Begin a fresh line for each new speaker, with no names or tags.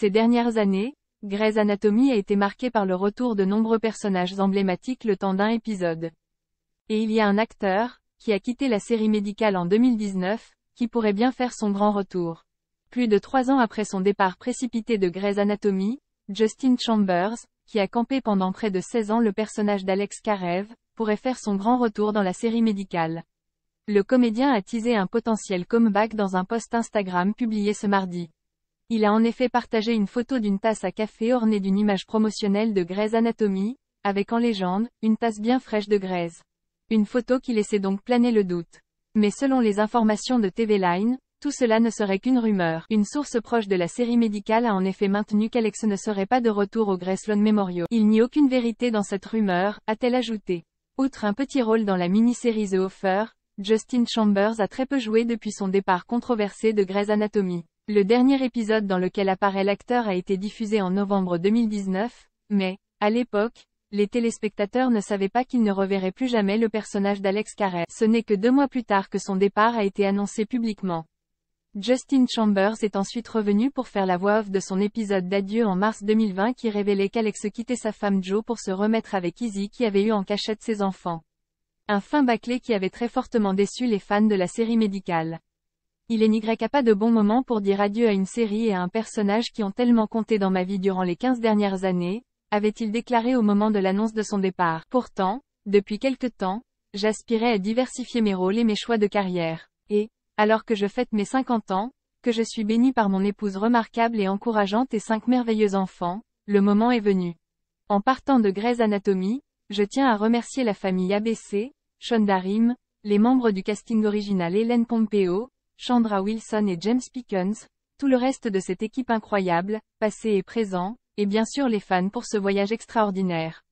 Ces dernières années, Grey's Anatomy a été marquée par le retour de nombreux personnages emblématiques le temps d'un épisode. Et il y a un acteur, qui a quitté la série médicale en 2019, qui pourrait bien faire son grand retour. Plus de trois ans après son départ précipité de Grey's Anatomy, Justin Chambers, qui a campé pendant près de 16 ans le personnage d'Alex Karev, pourrait faire son grand retour dans la série médicale. Le comédien a teasé un potentiel comeback dans un post Instagram publié ce mardi. Il a en effet partagé une photo d'une tasse à café ornée d'une image promotionnelle de Grey's Anatomy, avec en légende, une tasse bien fraîche de Grey's. Une photo qui laissait donc planer le doute. Mais selon les informations de TV Line, tout cela ne serait qu'une rumeur. Une source proche de la série médicale a en effet maintenu qu'Alex ne serait pas de retour au Sloan Memorial. Il n'y a aucune vérité dans cette rumeur, a-t-elle ajouté. Outre un petit rôle dans la mini-série The Offer, Justin Chambers a très peu joué depuis son départ controversé de Grey's Anatomy. Le dernier épisode dans lequel apparaît l'acteur a été diffusé en novembre 2019, mais, à l'époque, les téléspectateurs ne savaient pas qu'ils ne reverraient plus jamais le personnage d'Alex Carré. Ce n'est que deux mois plus tard que son départ a été annoncé publiquement. Justin Chambers est ensuite revenu pour faire la voix off de son épisode d'adieu en mars 2020 qui révélait qu'Alex quittait sa femme Joe pour se remettre avec Izzy qui avait eu en cachette ses enfants. Un fin bâclé qui avait très fortement déçu les fans de la série médicale. Il est n'y a pas de bon moment pour dire adieu à une série et à un personnage qui ont tellement compté dans ma vie durant les 15 dernières années, avait-il déclaré au moment de l'annonce de son départ. Pourtant, depuis quelque temps, j'aspirais à diversifier mes rôles et mes choix de carrière. Et, alors que je fête mes 50 ans, que je suis béni par mon épouse remarquable et encourageante et cinq merveilleux enfants, le moment est venu. En partant de Grey's Anatomy, je tiens à remercier la famille ABC, Sean les membres du casting original Hélène Pompeo, Chandra Wilson et James Pickens, tout le reste de cette équipe incroyable, passé et présent, et bien sûr les fans pour ce voyage extraordinaire.